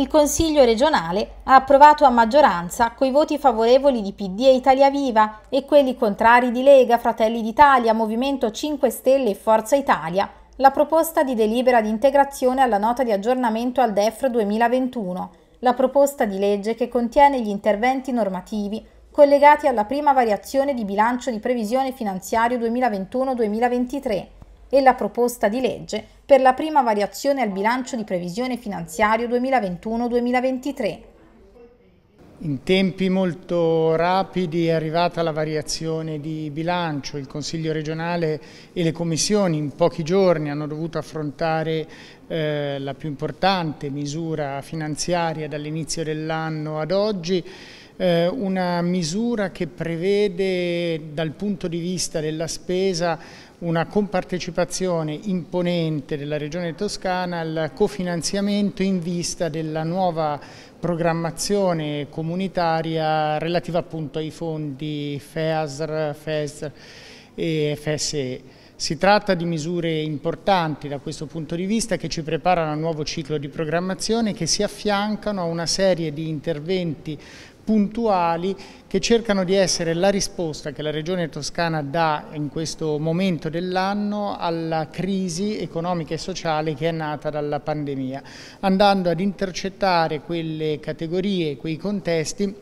il Consiglio regionale ha approvato a maggioranza coi voti favorevoli di PD e Italia Viva e quelli contrari di Lega, Fratelli d'Italia, Movimento 5 Stelle e Forza Italia la proposta di delibera di integrazione alla nota di aggiornamento al DEF 2021, la proposta di legge che contiene gli interventi normativi collegati alla prima variazione di bilancio di previsione finanziario 2021-2023 e la proposta di legge per la prima variazione al bilancio di previsione finanziario 2021-2023. In tempi molto rapidi è arrivata la variazione di bilancio, il Consiglio regionale e le commissioni in pochi giorni hanno dovuto affrontare eh, la più importante misura finanziaria dall'inizio dell'anno ad oggi, eh, una misura che prevede dal punto di vista della spesa una compartecipazione imponente della Regione Toscana al cofinanziamento in vista della nuova programmazione comunitaria relativa appunto ai fondi FEASR, FESR e FSE. Si tratta di misure importanti da questo punto di vista che ci preparano a un nuovo ciclo di programmazione che si affiancano a una serie di interventi puntuali che cercano di essere la risposta che la Regione Toscana dà in questo momento dell'anno alla crisi economica e sociale che è nata dalla pandemia, andando ad intercettare quelle categorie, quei contesti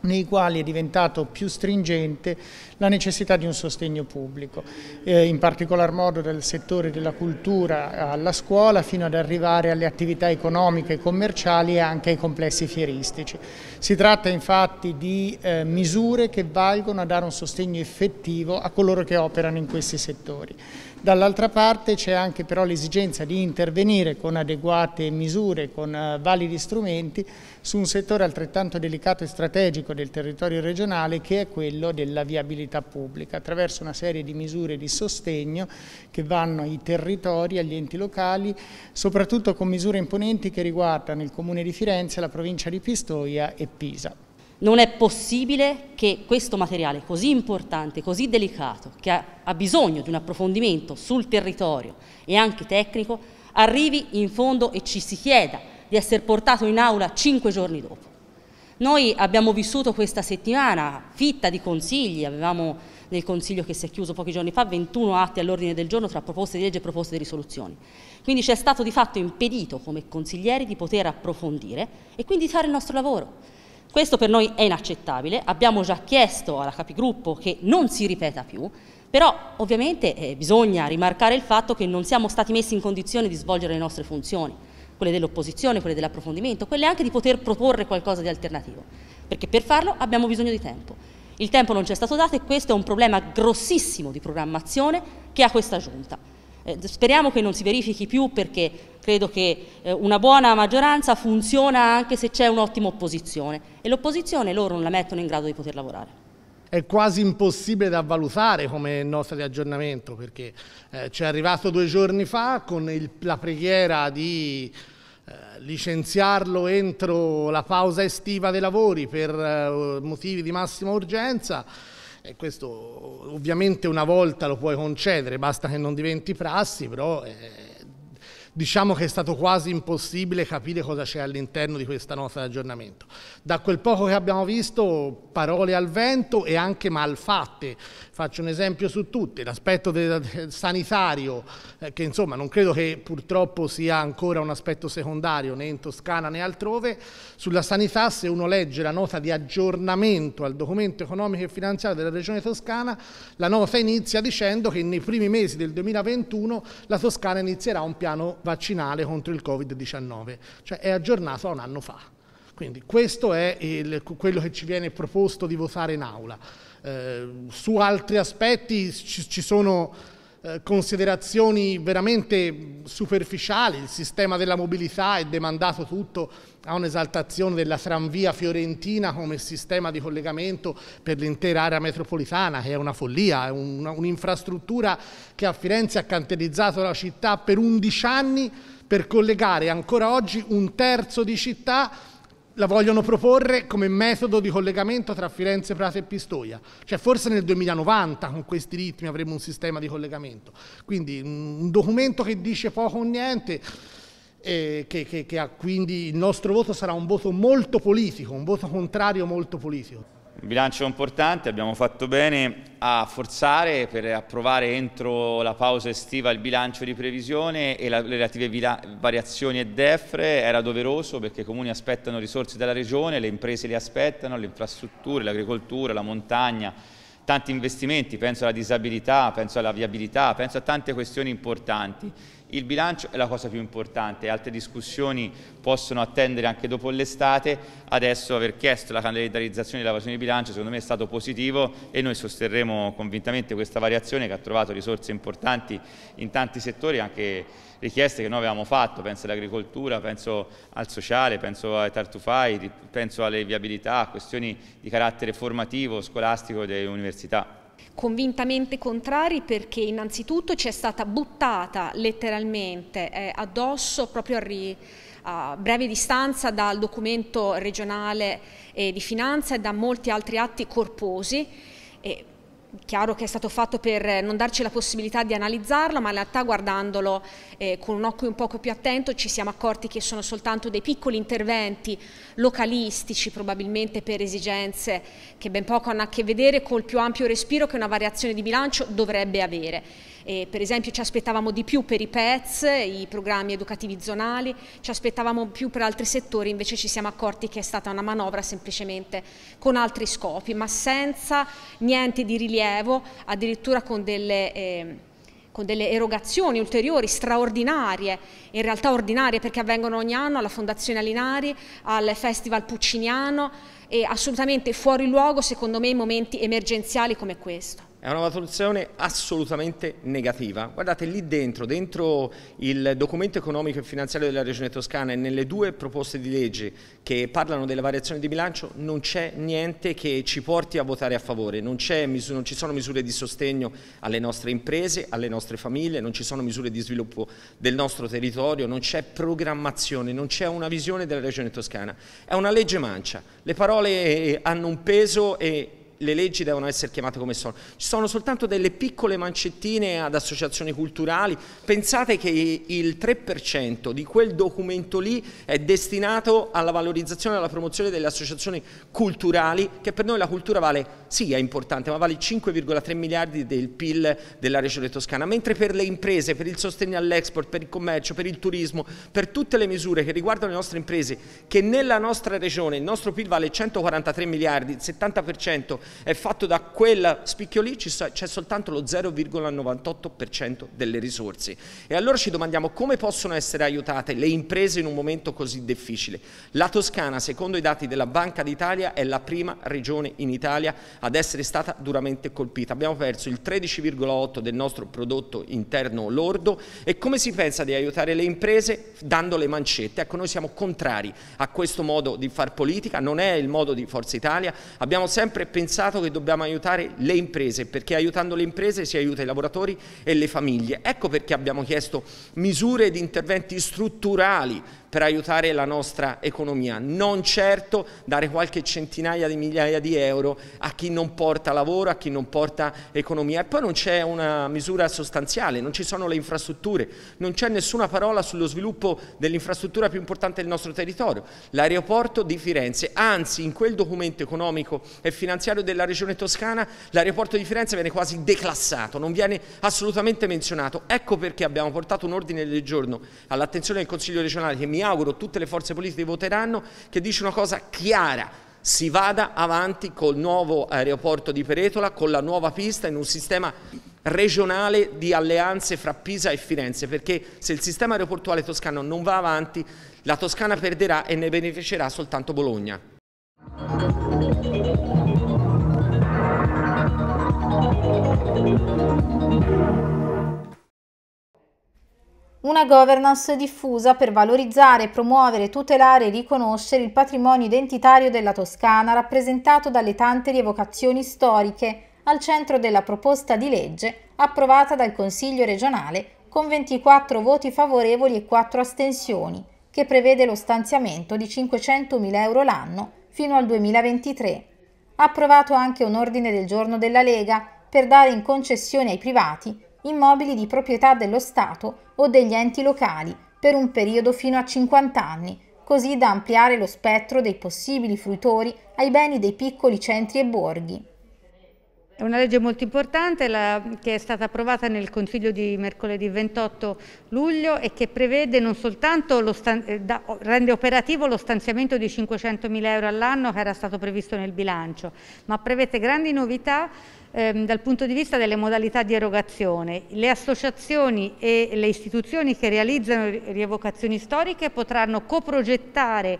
nei quali è diventato più stringente la necessità di un sostegno pubblico, eh, in particolar modo dal settore della cultura alla scuola fino ad arrivare alle attività economiche e commerciali e anche ai complessi fieristici. Si tratta infatti di eh, misure che valgono a dare un sostegno effettivo a coloro che operano in questi settori. Dall'altra parte c'è anche però l'esigenza di intervenire con adeguate misure, con eh, validi strumenti su un settore altrettanto delicato e strategico del territorio regionale che è quello della viabilità pubblica attraverso una serie di misure di sostegno che vanno ai territori, agli enti locali, soprattutto con misure imponenti che riguardano il comune di Firenze, la provincia di Pistoia e Pisa. Non è possibile che questo materiale così importante, così delicato, che ha, bisogno di un approfondimento sul territorio e anche tecnico, arrivi in fondo e ci si chieda di essere portato in aula cinque giorni dopo. Noi abbiamo vissuto questa settimana fitta di consigli, avevamo nel consiglio che si è chiuso pochi giorni fa 21 atti all'ordine del giorno tra proposte di legge e proposte di risoluzioni. Quindi ci è stato di fatto impedito come consiglieri di poter approfondire e quindi fare il nostro lavoro questo per noi è inaccettabile, abbiamo già chiesto alla capigruppo che non si ripeta più, però ovviamente eh, bisogna rimarcare il fatto che non siamo stati messi in condizione di svolgere le nostre funzioni, quelle dell'opposizione, quelle dell'approfondimento, quelle anche di poter proporre qualcosa di alternativo, perché per farlo abbiamo bisogno di tempo. Il tempo non ci è stato dato e questo è un problema grossissimo di programmazione che ha questa giunta. Eh, speriamo che non si verifichi più perché credo che eh, una buona maggioranza funziona anche se c'è un'ottima opposizione e l'opposizione loro non la mettono in grado di poter lavorare. È quasi impossibile da valutare come nota di aggiornamento perché eh, ci è arrivato due giorni fa con il, la preghiera di eh, licenziarlo entro la pausa estiva dei lavori per eh, motivi di massima urgenza e questo ovviamente una volta lo puoi concedere, basta che non diventi prassi, però... Eh, Diciamo che è stato quasi impossibile capire cosa c'è all'interno di questa nota di aggiornamento. Da quel poco che abbiamo visto, parole al vento e anche malfatte. Faccio un esempio su tutte, l'aspetto sanitario, eh, che insomma non credo che purtroppo sia ancora un aspetto secondario né in Toscana né altrove. Sulla sanità, se uno legge la nota di aggiornamento al documento economico e finanziario della Regione Toscana, la nota inizia dicendo che nei primi mesi del 2021 la Toscana inizierà un piano vaccinale contro il Covid-19, cioè è aggiornato a un anno fa. Quindi questo è il, quello che ci viene proposto di votare in aula. Eh, su altri aspetti ci, ci sono eh, considerazioni veramente superficiali, il sistema della mobilità è demandato tutto a un'esaltazione della tranvia fiorentina come sistema di collegamento per l'intera area metropolitana, che è una follia, è un'infrastruttura che a Firenze ha cantierizzato la città per 11 anni per collegare ancora oggi un terzo di città la vogliono proporre come metodo di collegamento tra Firenze, Prato e Pistoia. Cioè forse nel 2090 con questi ritmi avremo un sistema di collegamento. Quindi un documento che dice poco o niente, eh, che, che, che ha, quindi il nostro voto sarà un voto molto politico, un voto contrario molto politico. Un bilancio importante, abbiamo fatto bene a forzare per approvare entro la pausa estiva il bilancio di previsione e le relative variazioni e defre, era doveroso perché i comuni aspettano risorse dalla regione, le imprese le aspettano, le infrastrutture, l'agricoltura, la montagna, tanti investimenti, penso alla disabilità, penso alla viabilità, penso a tante questioni importanti il bilancio è la cosa più importante, altre discussioni possono attendere anche dopo l'estate, adesso aver chiesto la calendarizzazione della evasione di bilancio secondo me è stato positivo e noi sosterremo convintamente questa variazione che ha trovato risorse importanti in tanti settori, anche richieste che noi avevamo fatto, penso all'agricoltura, penso al sociale, penso ai tartufai, penso alle viabilità, questioni di carattere formativo, scolastico delle università. Convintamente contrari perché innanzitutto ci è stata buttata letteralmente eh, addosso proprio a, ri, a, breve distanza dal documento regionale eh, di finanza e da molti altri atti corposi. Eh, chiaro che è stato fatto per eh, non darci la possibilità di analizzarlo, ma in realtà guardandolo eh, con un occhio un poco più attento ci siamo accorti che sono soltanto dei piccoli interventi localistici, probabilmente per esigenze che ben poco hanno a che vedere col più ampio respiro che una variazione di bilancio dovrebbe avere. E per esempio ci aspettavamo di più per i PETS, i programmi educativi zonali, ci aspettavamo più per altri settori, invece ci siamo accorti che è stata una manovra semplicemente con altri scopi, ma senza niente di rilievo, addirittura con delle... Eh, con delle erogazioni ulteriori, straordinarie, in realtà ordinarie perché avvengono ogni anno alla Fondazione Alinari, al Festival Pucciniano e assolutamente fuori luogo secondo me in momenti emergenziali come questo. È una valutazione assolutamente negativa. Guardate lì dentro, dentro il documento economico e finanziario della Regione Toscana e nelle due proposte di legge che parlano delle variazioni di bilancio non c'è niente che ci porti a votare a favore, non, non, ci sono misure di sostegno alle nostre imprese, alle nostre famiglie, non ci sono misure di sviluppo del nostro territorio, non c'è programmazione, non c'è una visione della Regione Toscana. È una legge mancia, le parole eh, hanno un peso e le leggi devono essere chiamate come sono. Ci sono soltanto delle piccole mancettine ad associazioni culturali. Pensate che il 3% di quel documento lì è destinato alla valorizzazione e alla promozione delle associazioni culturali, che per noi la cultura vale, sì è importante, ma vale 5,3 miliardi del PIL della regione toscana, mentre per le imprese, per il sostegno all'export, per il commercio, per il turismo, per tutte le misure che riguardano le nostre imprese, che nella nostra regione il nostro PIL vale 143 miliardi, il 70% è fatto da quel spicchio lì, c'è soltanto lo 0,98% delle risorse. E allora ci domandiamo come possono essere aiutate le imprese in un momento così difficile. La Toscana, secondo i dati della Banca d'Italia, è la prima regione in Italia ad essere stata duramente colpita. Abbiamo perso il 13,8% del nostro prodotto interno lordo e come si pensa di aiutare le imprese dando le mancette? Ecco, noi siamo contrari a questo modo di far politica, non è il modo di Forza Italia, abbiamo sempre pensato pensato che dobbiamo aiutare le imprese, perché aiutando le imprese si aiuta i lavoratori e le famiglie. Ecco perché abbiamo chiesto misure di interventi strutturali per aiutare la nostra economia, non certo dare qualche centinaia di migliaia di euro a chi non porta lavoro, a chi non porta economia. E poi non c'è una misura sostanziale, non ci sono le infrastrutture, non c'è nessuna parola sullo sviluppo dell'infrastruttura più importante del nostro territorio, l'aeroporto di Firenze. Anzi, in quel documento economico e finanziario della Regione Toscana, l'aeroporto di Firenze viene quasi declassato, non viene assolutamente menzionato. Ecco perché abbiamo portato un ordine del giorno all'attenzione del Consiglio regionale che mi mi auguro tutte le forze politiche voteranno, che dice una cosa chiara, si vada avanti col nuovo aeroporto di Peretola, con la nuova pista, in un sistema regionale di alleanze fra Pisa e Firenze, perché se il sistema aeroportuale toscano non va avanti, la Toscana perderà e ne beneficerà soltanto Bologna. Thank you. Una governance diffusa per valorizzare, promuovere, tutelare e riconoscere il patrimonio identitario della Toscana rappresentato dalle tante rievocazioni storiche al centro della proposta di legge approvata dal Consiglio regionale con 24 voti favorevoli e 4 astensioni, che prevede lo stanziamento di 500.000 euro l'anno fino al 2023. Approvato anche un ordine del giorno della Lega per dare in concessione ai privati immobili di proprietà dello Stato o degli enti locali per un periodo fino a 50 anni, così da ampliare lo spettro dei possibili fruitori ai beni dei piccoli centri e borghi. È una legge molto importante la, che è stata approvata nel Consiglio di mercoledì 28 luglio e che prevede non soltanto, lo eh, da, rende operativo lo stanziamento di 500 mila euro all'anno che era stato previsto nel bilancio, ma prevede grandi novità ehm, dal punto di vista delle modalità di erogazione. Le associazioni e le istituzioni che realizzano rievocazioni storiche potranno coprogettare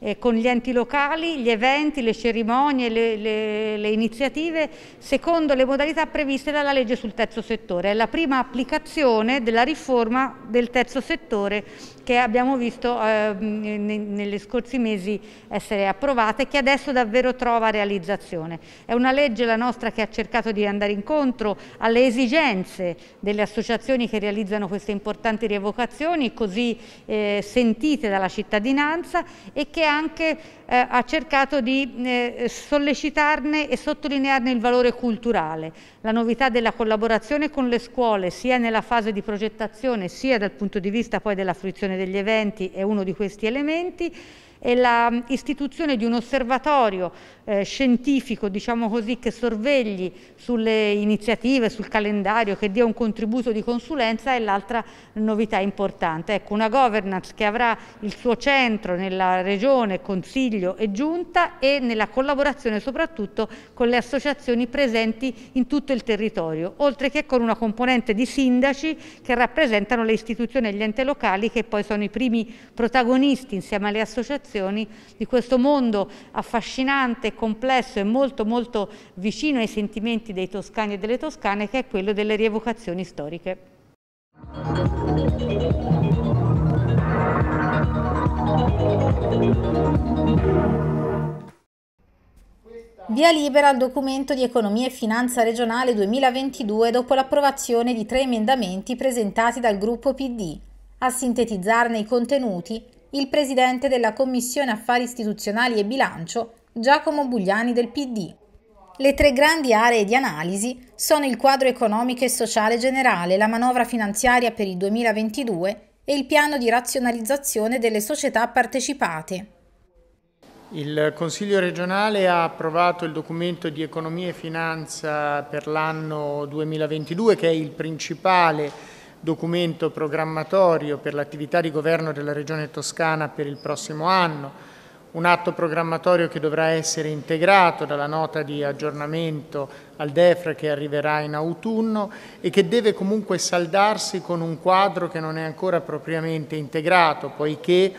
eh, con gli enti locali gli eventi, le cerimonie, le, le, le iniziative secondo le modalità previste dalla legge sul terzo settore. È la prima applicazione della riforma del terzo settore che abbiamo visto eh, negli scorsi mesi essere approvata e che adesso davvero trova realizzazione. È una legge la nostra che ha cercato di andare incontro alle esigenze delle associazioni che realizzano queste importanti rievocazioni così eh, sentite dalla cittadinanza e che anche eh, ha cercato di eh, sollecitarne e sottolinearne il valore culturale, la novità della collaborazione con le scuole sia nella fase di progettazione sia dal punto di vista poi della fruizione degli eventi è uno di questi elementi e l'istituzione di un osservatorio eh, scientifico, diciamo così, che sorvegli sulle iniziative, sul calendario, che dia un contributo di consulenza è l'altra novità importante. Ecco, una governance che avrà il suo centro nella regione, consiglio e giunta e nella collaborazione soprattutto con le associazioni presenti in tutto il territorio, oltre che con una componente di sindaci che rappresentano le istituzioni e gli enti locali che poi sono i primi protagonisti insieme alle associazioni di questo mondo affascinante complesso e molto molto vicino ai sentimenti dei toscani e delle toscane che è quello delle rievocazioni storiche. Via libera al documento di economia e finanza regionale 2022 dopo l'approvazione di tre emendamenti presentati dal gruppo PD. A sintetizzarne i contenuti, il presidente della Commissione Affari Istituzionali e Bilancio, Giacomo Bugliani del PD. Le tre grandi aree di analisi sono il quadro economico e sociale generale, la manovra finanziaria per il 2022 e il piano di razionalizzazione delle società partecipate. Il Consiglio regionale ha approvato il documento di economia e finanza per l'anno 2022 che è il principale documento programmatorio per l'attività di governo della Regione Toscana per il prossimo anno un atto programmatorio che dovrà essere integrato dalla nota di aggiornamento al DEFRA che arriverà in autunno e che deve comunque saldarsi con un quadro che non è ancora propriamente integrato, poiché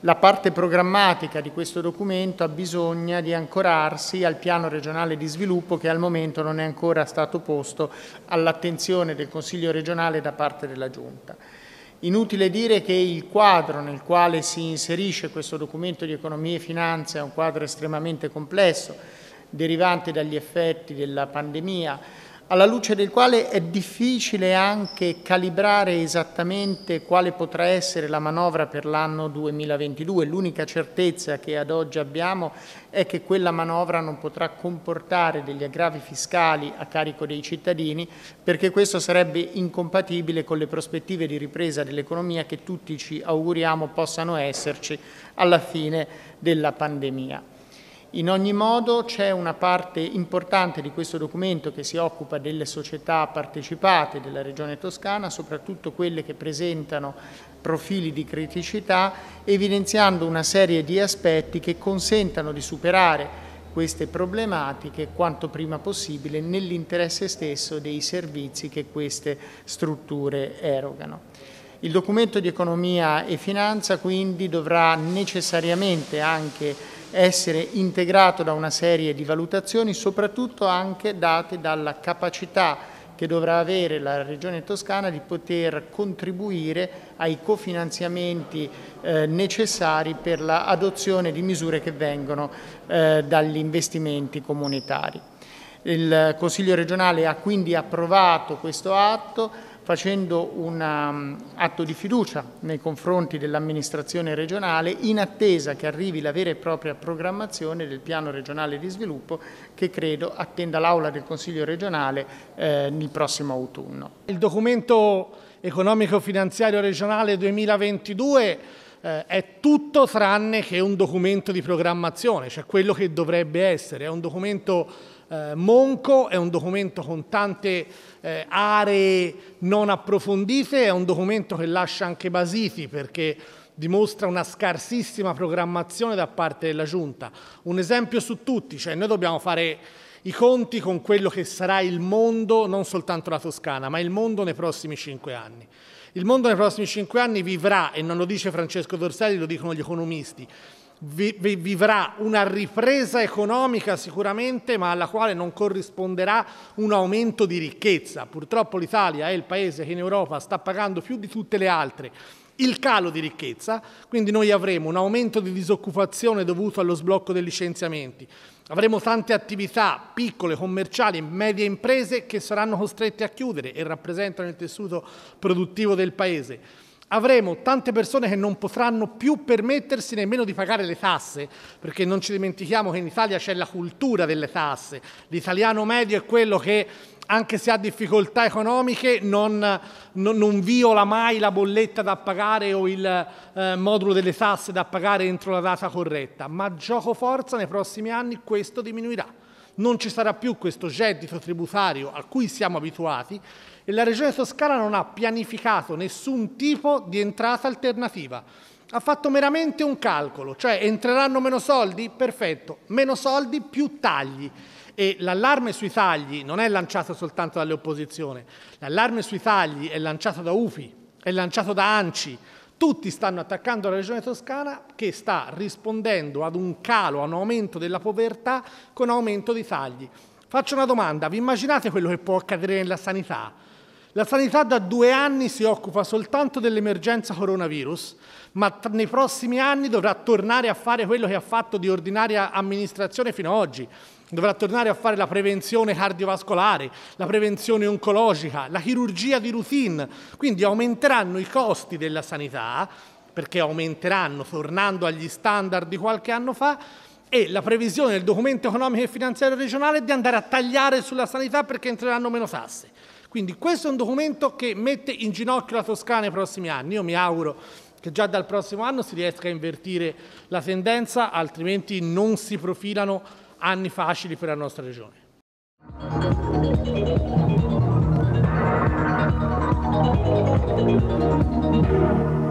la parte programmatica di questo documento ha bisogno di ancorarsi al piano regionale di sviluppo che al momento non è ancora stato posto all'attenzione del Consiglio regionale da parte della Giunta. Inutile dire che il quadro nel quale si inserisce questo documento di economia e finanza è un quadro estremamente complesso, derivante dagli effetti della pandemia, alla luce del quale è difficile anche calibrare esattamente quale potrà essere la manovra per l'anno 2022. L'unica certezza che ad oggi abbiamo è che quella manovra non potrà comportare degli aggravi fiscali a carico dei cittadini perché questo sarebbe incompatibile con le prospettive di ripresa dell'economia che tutti ci auguriamo possano esserci alla fine della pandemia. In ogni modo c'è una parte importante di questo documento che si occupa delle società partecipate della Regione Toscana, soprattutto quelle che presentano profili di criticità, evidenziando una serie di aspetti che consentano di superare queste problematiche quanto prima possibile nell'interesse stesso dei servizi che queste strutture erogano. Il documento di economia e finanza quindi dovrà necessariamente anche essere integrato da una serie di valutazioni, soprattutto anche date dalla capacità che dovrà avere la Regione Toscana di poter contribuire ai cofinanziamenti eh, necessari per l'adozione di misure che vengono eh, dagli investimenti comunitari. Il Consiglio regionale ha quindi approvato questo atto, facendo un um, atto di fiducia nei confronti dell'amministrazione regionale in attesa che arrivi la vera e propria programmazione del piano regionale di sviluppo che credo attenda l'Aula del Consiglio regionale eh, nel prossimo autunno. Il documento economico-finanziario regionale 2022 eh, è tutto tranne che un documento di programmazione, cioè quello che dovrebbe essere, è un documento eh, monco, è un documento con tante eh, aree non approfondite, è un documento che lascia anche basiti perché dimostra una scarsissima programmazione da parte della Giunta. Un esempio su tutti, cioè noi dobbiamo fare i conti con quello che sarà il mondo, non soltanto la Toscana, ma il mondo nei prossimi cinque anni. Il mondo nei prossimi cinque anni vivrà, e non lo dice Francesco Dorselli, lo dicono gli economisti, vi, vi, vivrà una ripresa economica sicuramente, ma alla quale non corrisponderà un aumento di ricchezza. Purtroppo l'Italia è il paese che in Europa sta pagando più di tutte le altre il calo di ricchezza, quindi noi avremo un aumento di disoccupazione dovuto allo sblocco dei licenziamenti, avremo tante attività piccole, commerciali, medie imprese che saranno costrette a chiudere e rappresentano il tessuto produttivo del Paese avremo tante persone che non potranno più permettersi nemmeno di pagare le tasse, perché non ci dimentichiamo che in Italia c'è la cultura delle tasse. L'italiano medio è quello che, anche se ha difficoltà economiche, non, non, non viola mai la bolletta da pagare o il eh, modulo delle tasse da pagare entro la data corretta. Ma gioco forza, nei prossimi anni questo diminuirà. Non ci sarà più questo gettito tributario a cui siamo abituati e la Regione Toscana non ha pianificato nessun tipo di entrata alternativa. Ha fatto meramente un calcolo, cioè entreranno meno soldi? Perfetto, meno soldi più tagli. E l'allarme sui tagli non è lanciato soltanto dalle opposizioni, l'allarme sui tagli è lanciato da UFI, è lanciato da ANCI, tutti stanno attaccando la regione toscana che sta rispondendo ad un calo, ad un aumento della povertà con aumento di tagli. Faccio una domanda, vi immaginate quello che può accadere nella sanità? La sanità da due anni si occupa soltanto dell'emergenza coronavirus, ma nei prossimi anni dovrà tornare a fare quello che ha fatto di ordinaria amministrazione fino ad oggi. Dovrà tornare a fare la prevenzione cardiovascolare, la prevenzione oncologica, la chirurgia di routine. Quindi aumenteranno i costi della sanità, perché aumenteranno tornando agli standard di qualche anno fa, e la previsione del documento economico e finanziario regionale è di andare a tagliare sulla sanità perché entreranno meno tasse. Quindi questo è un documento che mette in ginocchio la Toscana nei prossimi anni. Io mi auguro che già dal prossimo anno si riesca a invertire la tendenza, altrimenti non si profilano anni facili per la nostra regione. Thank you.